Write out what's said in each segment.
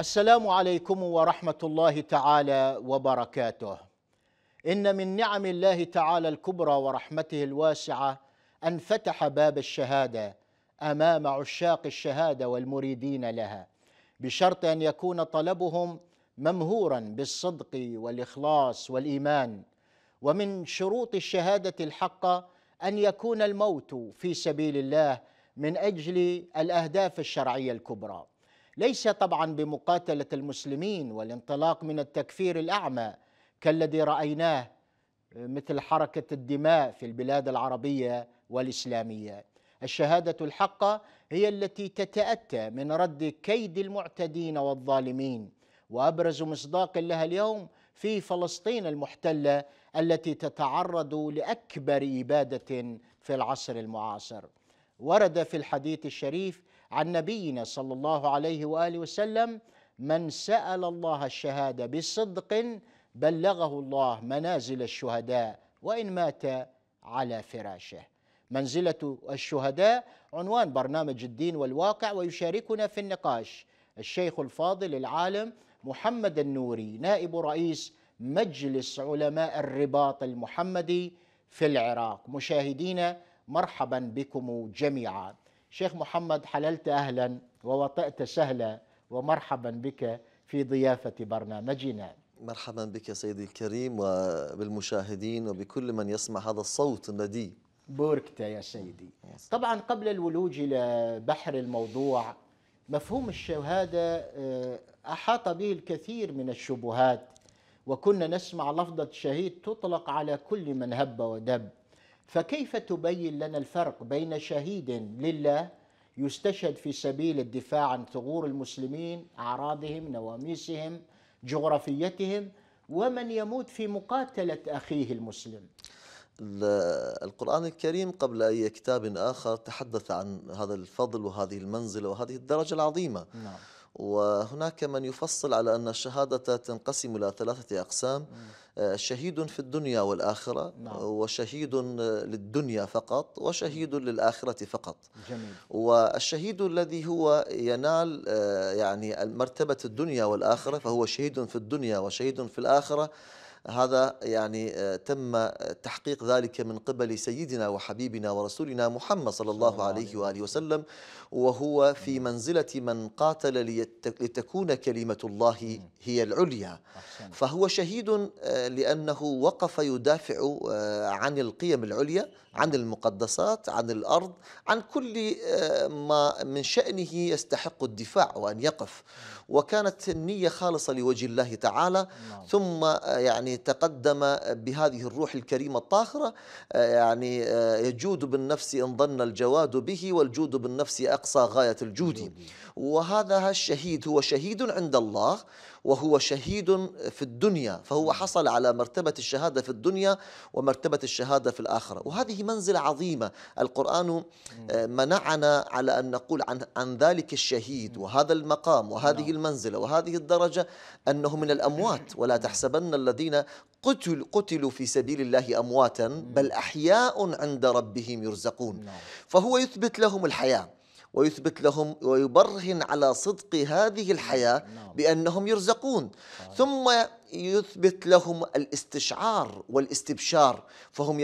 السلام عليكم ورحمه الله تعالى وبركاته ان من نعم الله تعالى الكبرى ورحمته الواسعه ان فتح باب الشهاده امام عشاق الشهاده والمريدين لها بشرط ان يكون طلبهم ممهورا بالصدق والاخلاص والايمان ومن شروط الشهاده الحقه ان يكون الموت في سبيل الله من اجل الاهداف الشرعيه الكبرى ليس طبعا بمقاتله المسلمين والانطلاق من التكفير الاعمى كالذي رايناه مثل حركه الدماء في البلاد العربيه والاسلاميه. الشهاده الحقه هي التي تتاتى من رد كيد المعتدين والظالمين وابرز مصداق لها اليوم في فلسطين المحتله التي تتعرض لاكبر اباده في العصر المعاصر. ورد في الحديث الشريف عن نبينا صلى الله عليه واله وسلم من سال الله الشهاده بصدق بلغه الله منازل الشهداء وان مات على فراشه. منزله الشهداء عنوان برنامج الدين والواقع ويشاركنا في النقاش الشيخ الفاضل العالم محمد النوري نائب رئيس مجلس علماء الرباط المحمدي في العراق مشاهدينا مرحبا بكم جميعا شيخ محمد حللت أهلا ووطأت سهلا ومرحبا بك في ضيافة برنامجنا مرحبا بك سيدي الكريم وبالمشاهدين وبكل من يسمع هذا الصوت الندي بوركتا يا سيدي طبعا قبل الولوج إلى بحر الموضوع مفهوم الشهادة آه، أحاط به الكثير من الشبهات وكنا نسمع لفظة شهيد تطلق على كل من هب ودب فكيف تبين لنا الفرق بين شهيد لله يستشهد في سبيل الدفاع عن ثغور المسلمين اعراضهم نواميسهم جغرافيتهم ومن يموت في مقاتله اخيه المسلم القرآن الكريم قبل أي كتاب آخر تحدث عن هذا الفضل وهذه المنزلة وهذه الدرجة العظيمة نعم. وهناك من يفصل على أن الشهادة تنقسم إلى ثلاثة أقسام آه، شهيد في الدنيا والآخرة نعم. آه، وشهيد للدنيا فقط وشهيد للآخرة فقط جميل. والشهيد الذي هو ينال آه، يعني مرتبة الدنيا والآخرة فهو شهيد في الدنيا وشهيد في الآخرة هذا يعني آه، تم تحقيق ذلك من قبل سيدنا وحبيبنا ورسولنا محمد صلى الله عليه وآله وسلم وهو في نعم. منزلة من قاتل لتكون كلمة الله نعم. هي العليا فهو شهيد آه، لأنه وقف يدافع آه، عن القيم العليا نعم. عن المقدسات عن الأرض عن كل ما من شأنه يستحق الدفاع وأن يقف وكانت النية خالصة لوجه الله تعالى نعم. ثم آه، يعني تقدم آه، بهذه الروح الكريمة الطاخرة آه، يعني يجود بالنفس إن ظن الجواد به والجود بالنفس أقصى غاية الجود وهذا الشهيد هو شهيد عند الله وهو شهيد في الدنيا فهو نعم. حصل على مرتبة الشهادة في الدنيا ومرتبة الشهادة في الآخرة وهذه منزلة عظيمة القرآن نعم. آه، منعنا على أن نقول عن, عن ذلك الشهيد نعم. وهذا المقام وهذه المنزلة وهذه الدرجة أنه من الأموات ولا تحسبن الذين قتل قتلوا في سبيل الله أمواتا بل أحياء عند ربهم يرزقون فهو يثبت لهم الحياة ويثبت لهم ويبرهن على صدق هذه نعم، الحياة نعم. بأنهم يرزقون ثم يثبت لهم الاستشعار والاستبشار فهم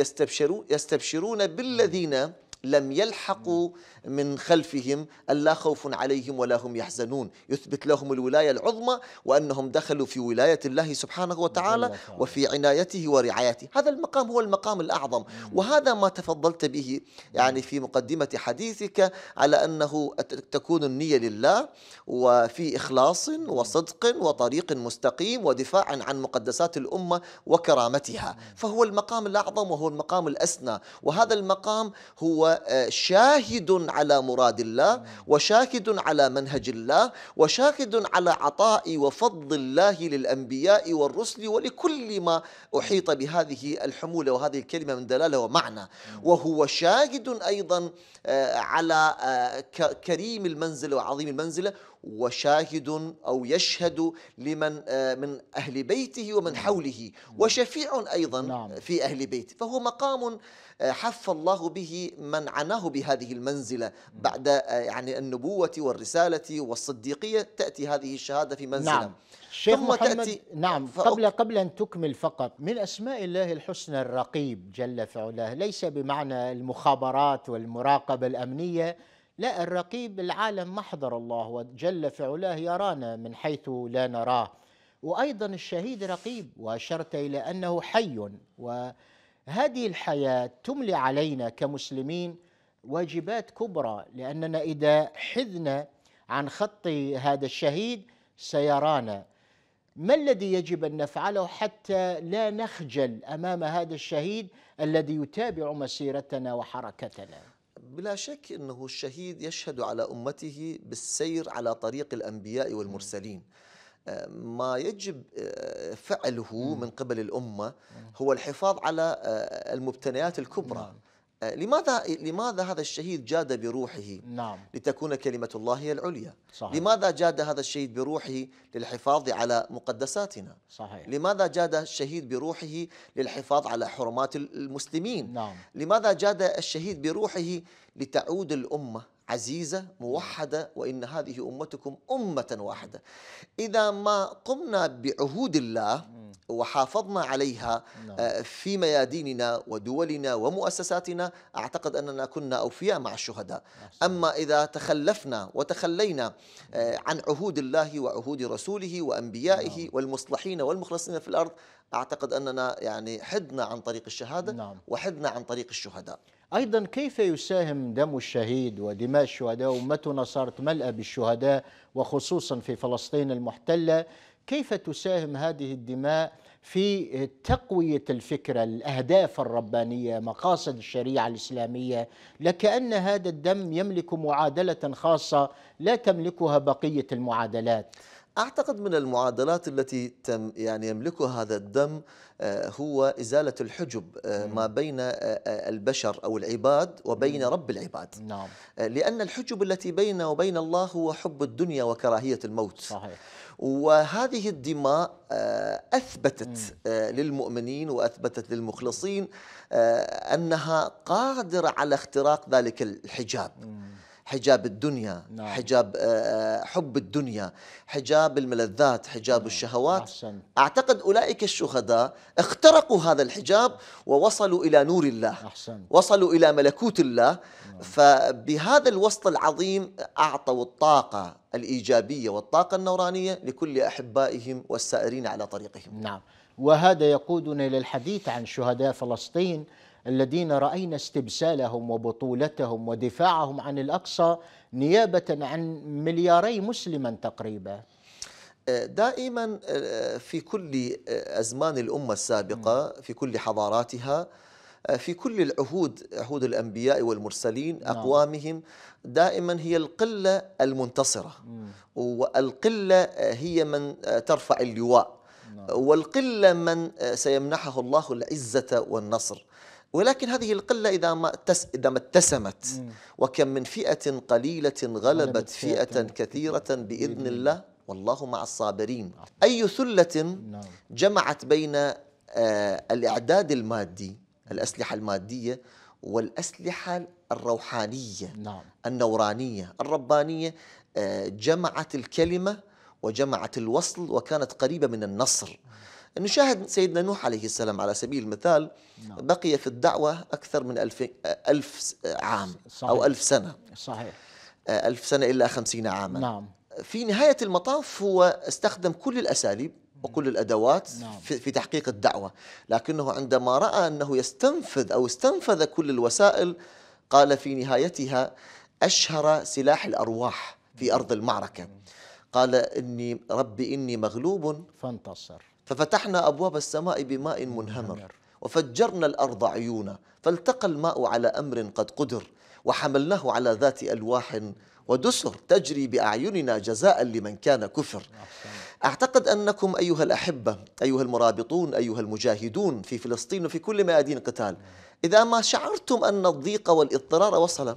يستبشرون بالذين لم يلحقوا من خلفهم ألا خوف عليهم ولا هم يحزنون يثبت لهم الولاية العظمى وأنهم دخلوا في ولاية الله سبحانه وتعالى وفي عنايته ورعايته هذا المقام هو المقام الأعظم وهذا ما تفضلت به يعني في مقدمة حديثك على أنه تكون النية لله وفي إخلاص وصدق وطريق مستقيم ودفاع عن مقدسات الأمة وكرامتها فهو المقام الأعظم وهو المقام الأسنى وهذا المقام هو آه، شاهد على مراد الله وشاهد على منهج الله وشاهد على عطاء وفضل الله للأنبياء والرسل ولكل ما أحيط بهذه الحمولة وهذه الكلمة من دلالة ومعنى وهو شاهد أيضا آه، على آه، كريم المنزلة وعظيم المنزلة وشاهد أو يشهد لمن من أهل بيته ومن نعم. حوله نعم. وشفيع أيضا نعم. في أهل بيته فهو مقام حف الله به من عناه بهذه المنزلة بعد آه، يعني النبوة والرسالة والصديقية تأتي هذه الشهادة في منزلة نعم. شيخ ثم محمد تأتي نعم قبل قبل أن تكمل فقط من أسماء الله الحسنى الرقيب جل في علاه ليس بمعنى المخابرات والمراقبة الأمنية لا الرقيب العالم محضر الله وجل في علاه يرانا من حيث لا نراه وأيضا الشهيد رقيب وأشرت إلى أنه حي و هذه الحياة تملي علينا كمسلمين واجبات كبرى لأننا إذا حذنا عن خط هذا الشهيد سيرانا ما الذي يجب أن نفعله حتى لا نخجل أمام هذا الشهيد الذي يتابع مسيرتنا وحركتنا بلا شك أنه الشهيد يشهد على أمته بالسير على طريق الأنبياء والمرسلين ما يجب آه، فعله من قبل الأمة هو الحفاظ على آه، المبتنيات الكبرى نعم. آه، لماذا لماذا هذا الشهيد جاد بروحه نعم. لتكون كلمة الله هي العليا صحيح. لماذا جاد هذا الشهيد بروحه للحفاظ على مقدساتنا صحيح. لماذا جاد الشهيد بروحه للحفاظ على حرمات المسلمين نعم. لماذا جاد الشهيد بروحه لتعود الأمة عزيزة موحدة وإن هذه أمتكم أمة واحدة إذا ما قمنا بعهود الله وحافظنا عليها نعم. آه، في مياديننا ودولنا ومؤسساتنا أعتقد أننا كنا أوفياء مع الشهداء أما إذا تخلفنا وتخلينا آه، عن عهود الله وعهود رسوله وأنبيائه نعم. والمصلحين والمخلصين في الأرض أعتقد أننا يعني حدنا عن طريق الشهادة نعم. وحدنا عن طريق الشهداء أيضا كيف يساهم دم الشهيد ودماء الشهداء أمتنا صارت ملأة بالشهداء وخصوصا في فلسطين المحتلة كيف تساهم هذه الدماء في تقوية الفكرة الأهداف الربانية مقاصد الشريعة الإسلامية لكأن هذا الدم يملك معادلة خاصة لا تملكها بقية المعادلات أعتقد من المعادلات التي تم يعني يملكها هذا الدم آه، هو إزالة الحجب آه، ما بين آه، البشر أو العباد وبين رب العباد نعم. لأن الحجب التي بيننا وبين الله هو حب الدنيا وكراهية الموت صحيح. وهذه الدماء أثبتت للمؤمنين وأثبتت للمخلصين أنها قادرة على اختراق ذلك الحجاب حجاب الدنيا نعم. حجاب آه، آه، حب الدنيا حجاب الملذات حجاب نعم. الشهوات أحسن. أعتقد أولئك الشهداء اخترقوا هذا الحجاب ووصلوا إلى نور الله أحسن. وصلوا إلى ملكوت الله نعم. فبهذا الوسط العظيم أعطوا الطاقة الإيجابية والطاقة النورانية لكل أحبائهم والسائرين على طريقهم نعم وهذا يقودنا إلى الحديث عن شهداء فلسطين الذين راينا استبسالهم وبطولتهم ودفاعهم عن الاقصى نيابه عن ملياري مسلما تقريبا أه، دائما أه، في كل أه، ازمان الامه السابقه في كل حضاراتها في كل العهود عهود الأنبياء والمرسلين نعم. أقوامهم دائما هي القلة المنتصرة والقلة هي من ترفع اللواء نعم. والقلة من سيمنحه الله العزة والنصر ولكن هذه القلة إذا ما تس إذا ما اتسمت وكم من فئة قليلة غلبت فئة كثيرة بإذن الله والله مع الصابرين نعم. أي ثلة نعم. جمعت بين آه، الإعداد المادي الأسلحة المادية والأسلحة الروحانية نعم. النورانية الربانية آه، جمعت الكلمة وجمعت الوصل وكانت قريبة من النصر نشاهد سيدنا نوح عليه السلام على سبيل المثال نعم. بقي في الدعوة أكثر من ألف, ألف عام صحيح. أو ألف سنة صحيح آه، ألف سنة إلا خمسين عاما نعم. في نهاية المطاف هو استخدم كل الأساليب وكل الادوات نعم. في تحقيق الدعوه لكنه عندما راى انه يستنفذ او استنفذ كل الوسائل قال في نهايتها اشهر سلاح الارواح في ارض المعركه قال اني ربي اني مغلوب فانتصر ففتحنا أبواب السماء بماء منهمر وفجرنا الأرض عيونا فالتقى الماء على أمر قد قدر وحملناه على ذات ألواح ودسر تجري بأعيننا جزاء لمن كان كفر أعتقد أنكم أيها الأحبة أيها المرابطون أيها المجاهدون في فلسطين وفي كل ميادين قتال إذا ما شعرتم أن الضيق والاضطرار وصل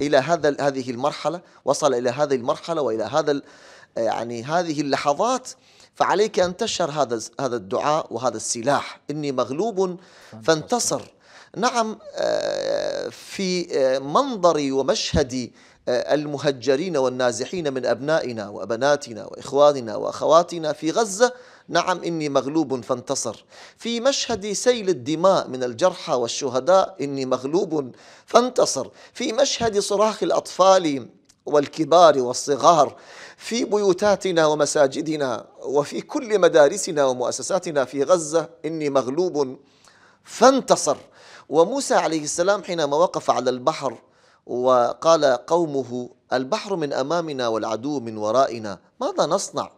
إلى هذا هذه المرحلة وصل إلى هذه المرحلة وإلى هذا يعني هذه اللحظات فعليك أن تشهر هذا هذا الدعاء وهذا السلاح إني مغلوب فانتصر نعم آه، في آه، منظري ومشهدي آه، المهجرين والنازحين من أبنائنا وأبناتنا وإخواننا وأخواتنا في غزة نعم إني مغلوب فانتصر في مشهد سيل الدماء من الجرحى والشهداء إني مغلوب فانتصر في مشهد صراخ الأطفال والكبار والصغار في بيوتاتنا ومساجدنا وفي كل مدارسنا ومؤسساتنا في غزة إني مغلوب فانتصر وموسى عليه السلام حينما وقف على البحر وقال قومه البحر من أمامنا والعدو من ورائنا ماذا نصنع؟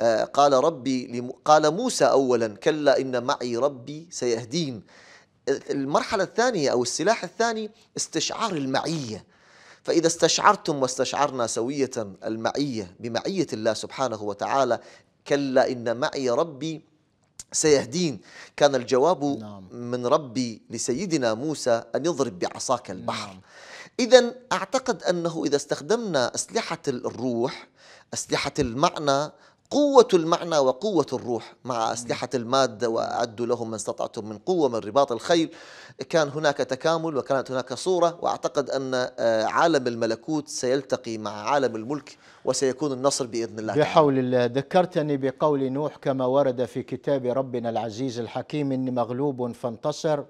آه، قال ربي قال موسى أولا كلا إن معي ربي سيهدين آه، المرحلة الثانية أو السلاح الثاني استشعار المعية فإذا استشعرتم واستشعرنا سوية المعية بمعية الله سبحانه وتعالى كلا إن معي ربي سيهدين كان الجواب نعم. من ربي لسيدنا موسى أن يضرب بعصاك البحر نعم. إذا أعتقد أنه إذا استخدمنا أسلحة الروح أسلحة المعنى قوة المعنى وقوة الروح مع أسلحة المادة وأعدوا لهم ما استطعتم من قوة من رباط الخيل كان هناك تكامل وكانت هناك صورة وأعتقد أن آه، عالم الملكوت سيلتقي مع عالم الملك وسيكون النصر بإذن الله بحول الله ذكرتني بقول نوح كما ورد في كتاب ربنا العزيز الحكيم إني مغلوب فانتصر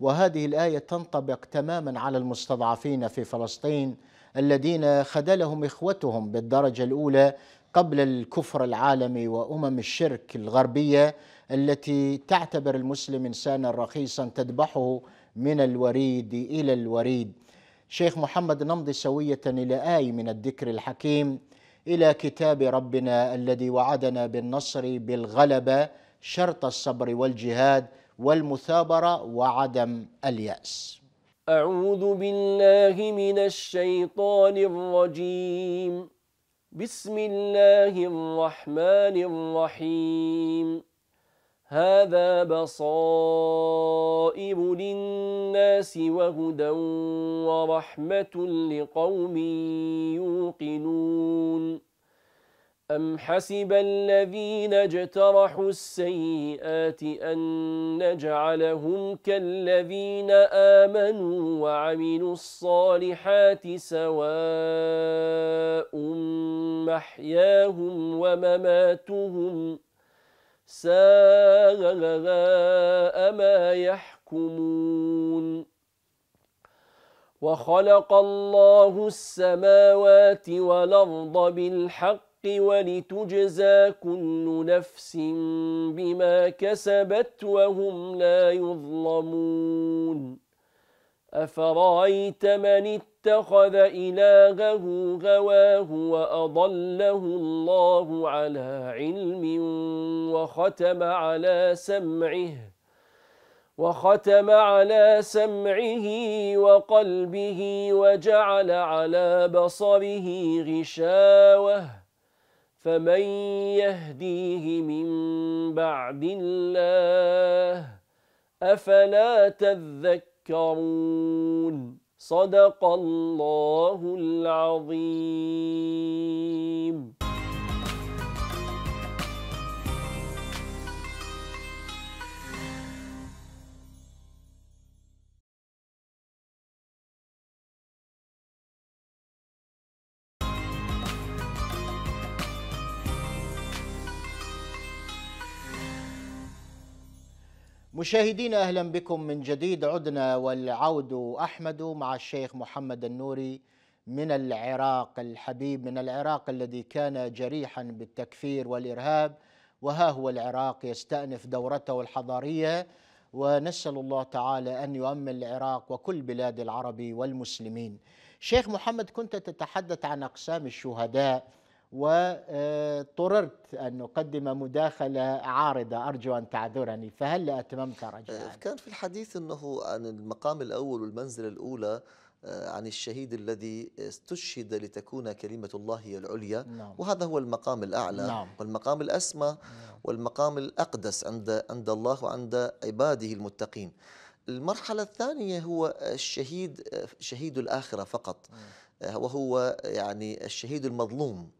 وهذه الآية تنطبق تماما على المستضعفين في فلسطين الذين خذلهم إخوتهم بالدرجة الأولى قبل الكفر العالمي وامم الشرك الغربيه التي تعتبر المسلم انسانا رخيصا تذبحه من الوريد الى الوريد. شيخ محمد نمضي سويه الى اي من الذكر الحكيم الى كتاب ربنا الذي وعدنا بالنصر بالغلبه شرط الصبر والجهاد والمثابره وعدم الياس. اعوذ بالله من الشيطان الرجيم. بسم الله الرحمن الرحيم هذا بصائب للناس وهدى ورحمة لقوم يوقنون أم حسب الذين اجترحوا السيئات أن نجعلهم كالذين آمنوا وعملوا الصالحات سواء محياهم ومماتهم ساء ما يحكمون وخلق الله السماوات والأرض بالحق ولتجزى كل نفس بما كسبت وهم لا يظلمون أفرأيت من اتخذ إلهه هواه وأضله الله على علم وختم على سمعه وختم على سمعه وقلبه وجعل على بصره غشاوة فمن يهديه من بعد الله أفلا تذكرون صدق الله العظيم مشاهدينا اهلا بكم من جديد عدنا والعود احمد مع الشيخ محمد النوري من العراق الحبيب من العراق الذي كان جريحا بالتكفير والارهاب وها هو العراق يستانف دورته الحضاريه ونسال الله تعالى ان يؤمن العراق وكل بلاد العرب والمسلمين. شيخ محمد كنت تتحدث عن اقسام الشهداء واضطررت أن أقدم مداخلة عارضة أرجو أن تعذرني فهل أتممت رجاء؟ آه، كان في الحديث أنه عن المقام الأول والمنزلة الأولى آه، عن الشهيد الذي استشهد لتكون كلمة الله هي العليا نعم. وهذا هو المقام الأعلى نعم. والمقام الأسمى نعم. والمقام الأقدس عند عند الله وعند عباده المتقين المرحلة الثانية هو الشهيد آه، شهيد الآخرة فقط نعم. وهو يعني الشهيد المظلوم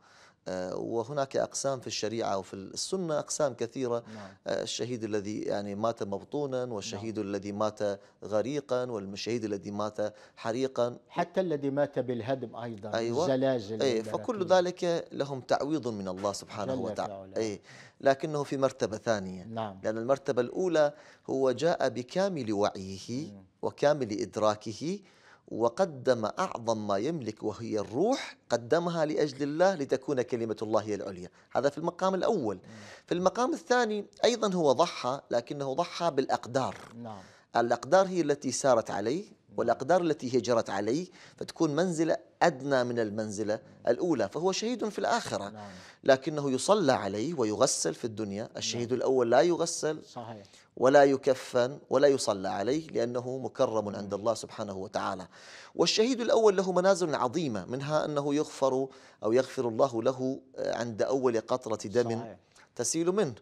آه، وهناك أقسام في الشريعة وفي السنة أقسام كثيرة نعم. آه، الشهيد الذي يعني مات مبطونا والشهيد نعم. الذي مات غريقا والشهيد الذي مات حريقا حتى الذي مات بالهدم أيضا أيوة. زلازل أي فكل ذلك لهم تعويض من الله سبحانه وتعالى أي لكنه في مرتبة ثانية نعم. لأن المرتبة الأولى هو جاء بكامل وعيه وكامل إدراكه وقدم أعظم ما يملك وهي الروح قدمها لأجل الله لتكون كلمة الله هي العليا هذا في المقام الأول في المقام الثاني أيضا هو ضحى لكنه ضحى بالأقدار نعم. الأقدار هي التي سارت عليه والأقدار التي هي جرت عليه فتكون منزلة أدنى من المنزلة الأولى فهو شهيد في الآخرة نعم. لكنه يصلى عليه ويغسل في الدنيا الشهيد نعم. الأول لا يغسل صحيح ولا يكفن ولا يصلى عليه لأنه مكرم نعم. عند الله سبحانه وتعالى والشهيد الأول له منازل عظيمة منها أنه يغفر أو يغفر الله له آه، عند أول قطرة دم صحيح. تسيل منه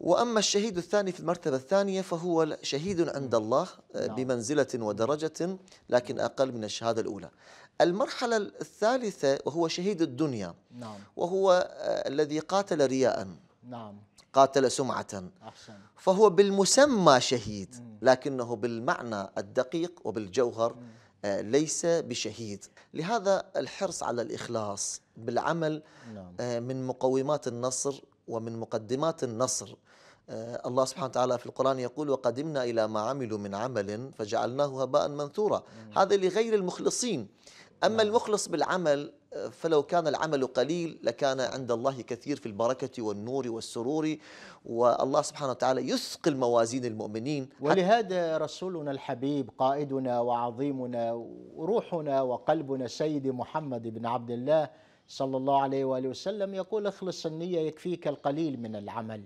وأما الشهيد الثاني في المرتبة الثانية فهو شهيد عند نعم. الله آه، نعم. بمنزلة ودرجة لكن أقل من الشهادة الأولى المرحلة الثالثة وهو شهيد الدنيا نعم. وهو آه، الذي قاتل رياء نعم. قاتل سمعة فهو بالمسمى شهيد لكنه بالمعنى الدقيق وبالجوهر آه، ليس بشهيد لهذا الحرص على الإخلاص بالعمل نعم. من مقومات النصر ومن مقدمات النصر آه، الله سبحانه وتعالى في القرآن يقول وقدمنا إلى ما عملوا من عمل فجعلناه هباء منثورا هذا لغير المخلصين أما نعم. المخلص بالعمل آه، فلو كان العمل قليل لكان عند الله كثير في البركة والنور والسرور والله سبحانه وتعالى يثقل موازين المؤمنين ولهذا رسولنا الحبيب قائدنا وعظيمنا وروحنا وقلبنا سيدي محمد بن عبد الله صلى الله عليه وآله وسلم يقول اخلص النية يكفيك القليل من العمل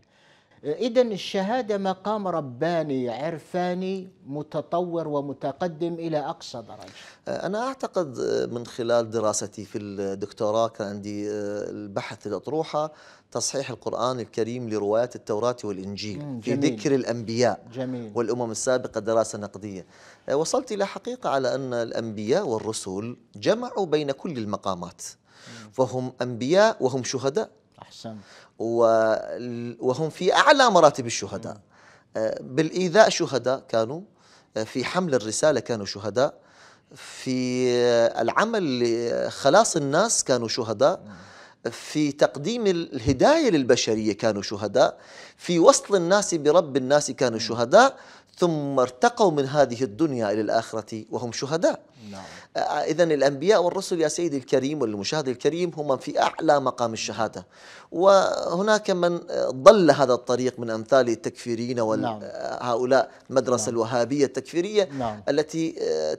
إذا الشهادة مقام رباني عرفاني متطور ومتقدم إلى أقصى درجة أنا أعتقد من خلال دراستي في الدكتوراه كان عندي آه، البحث الأطروحة تصحيح القرآن الكريم لروايات التوراة والإنجيل في ذكر الأنبياء جميل والأمم السابقة دراسة نقدية آه، وصلت إلى حقيقة على أن الأنبياء والرسل جمعوا بين كل المقامات فهم أنبياء وهم شهداء أحسن وهم في أعلى مراتب الشهداء آه، بالإيذاء شهداء كانوا آه، في حمل الرسالة كانوا شهداء في آه، العمل لخلاص الناس كانوا شهداء في تقديم الهداية للبشرية كانوا شهداء في وصل الناس برب الناس كانوا شهداء ثم ارتقوا من هذه الدنيا إلى الآخرة وهم شهداء نعم. آه، إذا الأنبياء والرسل يا سيدي الكريم والمشاهد الكريم هم في أعلى مقام الشهادة وهناك من آه، ضل هذا الطريق من أمثال التكفيرين وهؤلاء نعم. آه، المدرسة نعم. الوهابية التكفيرية نعم. التي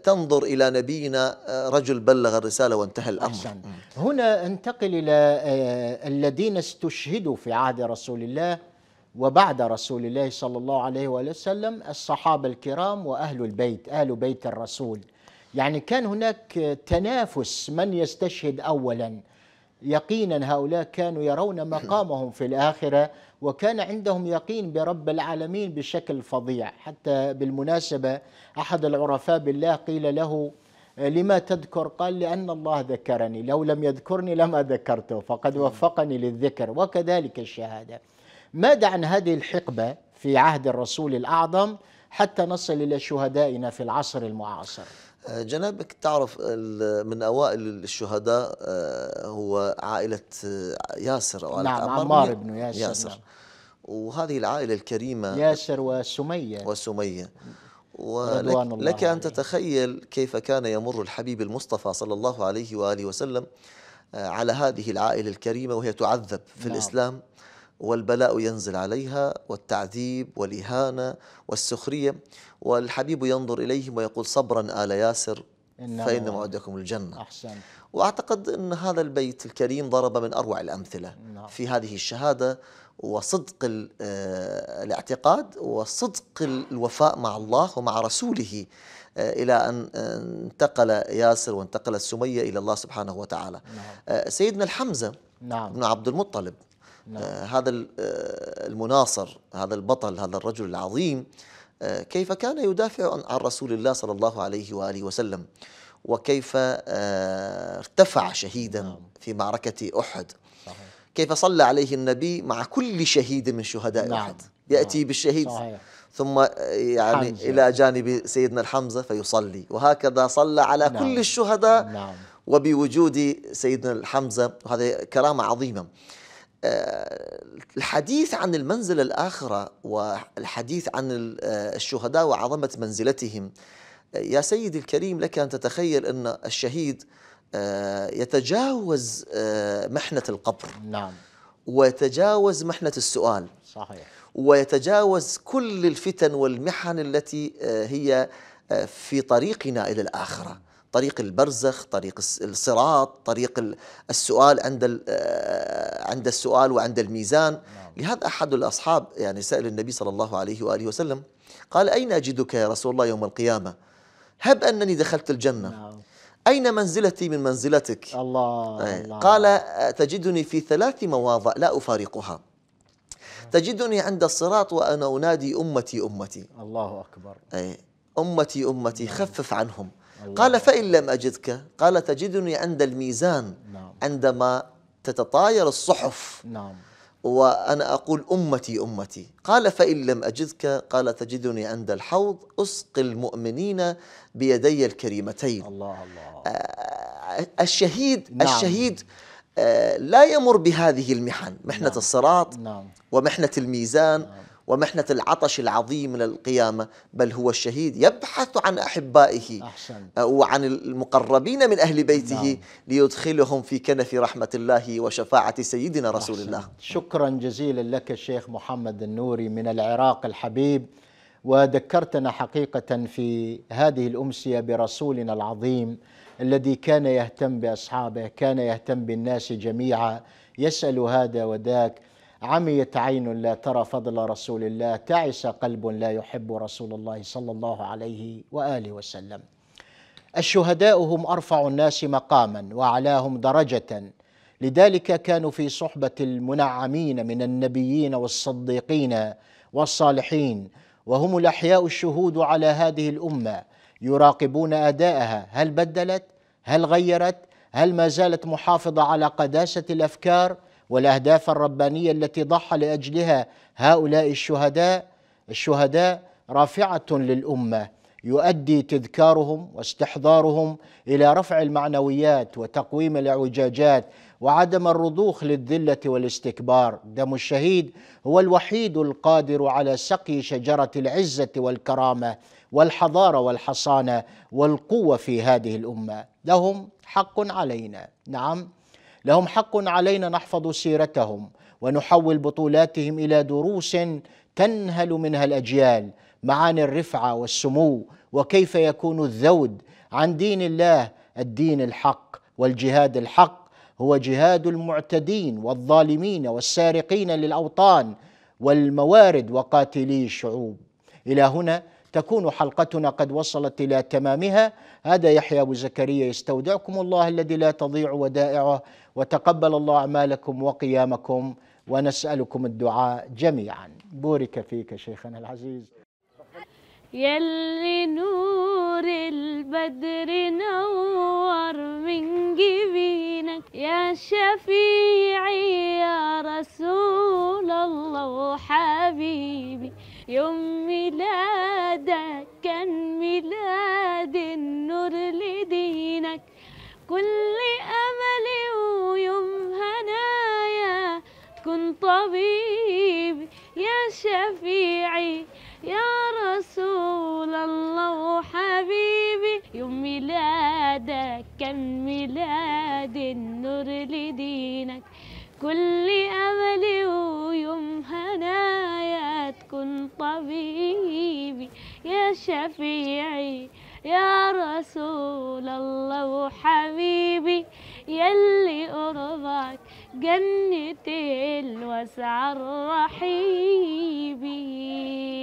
تنظر إلى نبينا رجل بلغ الرسالة وانتهى الأمر أحسن. هنا انتقل إلى الذين استشهدوا في عهد رسول الله وبعد رسول الله صلى الله عليه وآله وسلم الصحابة الكرام وأهل البيت أهل بيت الرسول يعني كان هناك تنافس من يستشهد أولا يقينا هؤلاء كانوا يرون مقامهم في الآخرة وكان عندهم يقين برب العالمين بشكل فظيع حتى بالمناسبة أحد العرفاء بالله قيل له لما تذكر قال لأن الله ذكرني لو لم يذكرني لما ذكرته فقد نعم. وفقني للذكر وكذلك الشهادة ماذا عن هذه الحقبة في عهد الرسول الأعظم حتى نصل إلى شهدائنا في العصر المعاصر أه، جنابك تعرف من أوائل الشهداء أه، هو عائلة أه، ياسر أو نعم عمار, عمار بن ياسر, ياسر. نعم. وهذه العائلة الكريمة ياسر وسمية وسمية ولك لك أن تتخيل كيف كان يمر الحبيب المصطفى صلى الله عليه وآله وسلم على هذه العائلة الكريمة وهي تعذب في نعم. الإسلام والبلاء ينزل عليها والتعذيب والإهانة والسخرية والحبيب ينظر إليهم ويقول صبرا آل ياسر فإن موعدكم الجنة أحسن وأعتقد أن هذا البيت الكريم ضرب من أروع الأمثلة نعم. في هذه الشهادة وصدق آه، الاعتقاد وصدق الوفاء مع الله ومع رسوله آه، إلى أن آه، انتقل ياسر وانتقلت سمية إلى الله سبحانه وتعالى نعم. سيدنا الحمزة نعم. بن عبد المطلب نعم. آه، هذا آه، المناصر هذا البطل هذا الرجل العظيم آه، كيف كان يدافع عن رسول الله صلى الله عليه وآله وسلم وكيف ارتفع شهيدا نعم. في معركة أحد كيف صلى عليه النبي مع كل شهيد من شهداء نعم. أحد يأتي نعم. بالشهيد صحيح. ثم يعني إلى جانب سيدنا الحمزة فيصلي وهكذا صلى على نعم. كل الشهداء نعم. وبوجود سيدنا الحمزة وهذا كرامة عظيمة آه، الحديث عن المنزل الآخرة والحديث عن آه، الشهداء وعظمة منزلتهم آه، يا سيدي الكريم لك أن تتخيل أن الشهيد يتجاوز محنة القبر نعم ويتجاوز محنة السؤال صحيح ويتجاوز كل الفتن والمحن التي هي في طريقنا إلى الآخرة طريق البرزخ طريق الصراط طريق السؤال عند آه، عند السؤال وعند الميزان نعم. لهذا أحد الأصحاب يعني سأل النبي صلى الله عليه وآله وسلم قال أين أجدك يا رسول الله يوم القيامة هب أنني دخلت الجنة نعم. أين منزلتي من منزلتك الله, الله قال تجدني في ثلاث مواضع لا أفارقها تجدني عند الصراط وأنا أنادي أمتي أمتي الله أكبر أي أمتي أمتي نعم. خفف عنهم قال فإن لم أجدك قال تجدني عند الميزان نعم. عندما تتطاير الصحف نعم وأنا أقول أمتي أمتي قال فإن لم أجدك قال تجدني عند الحوض أسقي المؤمنين بيدي الكريمتين الله الله آه، الشهيد نعم. الشهيد آه، لا يمر بهذه المحن محنة نعم. الصراط نعم. ومحنة الميزان نعم. ومحنة العطش العظيم للقيامة بل هو الشهيد يبحث عن أحبائه أحسن. وعن المقربين من أهل بيته نعم. ليدخلهم في كنف رحمة الله وشفاعة سيدنا رسول أحسن. الله شكرا جزيلا لك الشيخ محمد النوري من العراق الحبيب وذكرتنا حقيقة في هذه الأمسية برسولنا العظيم الذي كان يهتم بأصحابه كان يهتم بالناس جميعا يسأل هذا وذاك عميت عين لا ترى فضل رسول الله تعس قلب لا يحب رسول الله صلى الله عليه واله وسلم الشهداء هم ارفع الناس مقاما واعلاهم درجه لذلك كانوا في صحبه المنعمين من النبيين والصديقين والصالحين وهم الاحياء الشهود على هذه الامه يراقبون اداءها هل بدلت هل غيرت هل ما زالت محافظه على قداسه الافكار والاهداف الربانيه التي ضحى لاجلها هؤلاء الشهداء الشهداء رافعه للامه يؤدي تذكارهم واستحضارهم الى رفع المعنويات وتقويم الاعوجاجات وعدم الرضوخ للذله والاستكبار دم الشهيد هو الوحيد القادر على سقي شجره العزه والكرامه والحضاره والحصانه والقوه في هذه الامه لهم حق علينا نعم لهم حق علينا نحفظ سيرتهم ونحول بطولاتهم الى دروس تنهل منها الاجيال معاني الرفعه والسمو وكيف يكون الذود عن دين الله الدين الحق والجهاد الحق هو جهاد المعتدين والظالمين والسارقين للاوطان والموارد وقاتلي الشعوب الى هنا تكون حلقتنا قد وصلت الى تمامها هذا يحيى ابو زكريا يستودعكم الله الذي لا تضيع ودائعه وتقبل الله اعمالكم وقيامكم ونسالكم الدعاء جميعا بورك فيك شيخنا العزيز يلي نور البدر نور من جبينك يا شفيعي يا رسول الله وحبيبي يوم ميلادك كان ميلاد النور لدينك كل أمل ويوم هنايا كن طبيبي يا شفيعي يا رسول الله وحبيبي يوم ميلادك كان ميلاد النور لدينك كل أملي ويوم هنايا تكون طبيبي يا شفيعي يا رسول الله وحبيبي يلي قربك جنة الوسع الرحيبي